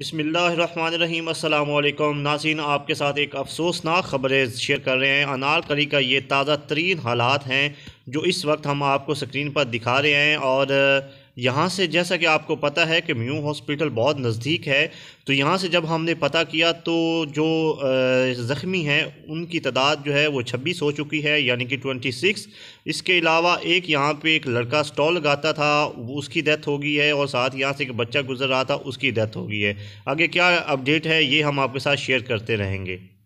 बिसमीम अल्लाम नासिन आपके साथ एक अफसोसनाक ख़बरें शेयर कर रहे हैं अनारकली का ये ताज़ा तरीन हालात हैं जो इस वक्त हम आपको स्क्रीन पर दिखा रहे हैं और यहाँ से जैसा कि आपको पता है कि म्यू हॉस्पिटल बहुत नज़दीक है तो यहाँ से जब हमने पता किया तो जो ज़ख्मी हैं उनकी तादाद जो है वो छब्बीस हो चुकी है यानी कि ट्वेंटी सिक्स इसके अलावा एक यहाँ पे एक लड़का स्टॉल लगाता था उसकी डेथ हो गई है और साथ यहाँ से एक बच्चा गुजर रहा था उसकी डेथ हो गई है आगे क्या अपडेट है ये हम आपके साथ शेयर करते रहेंगे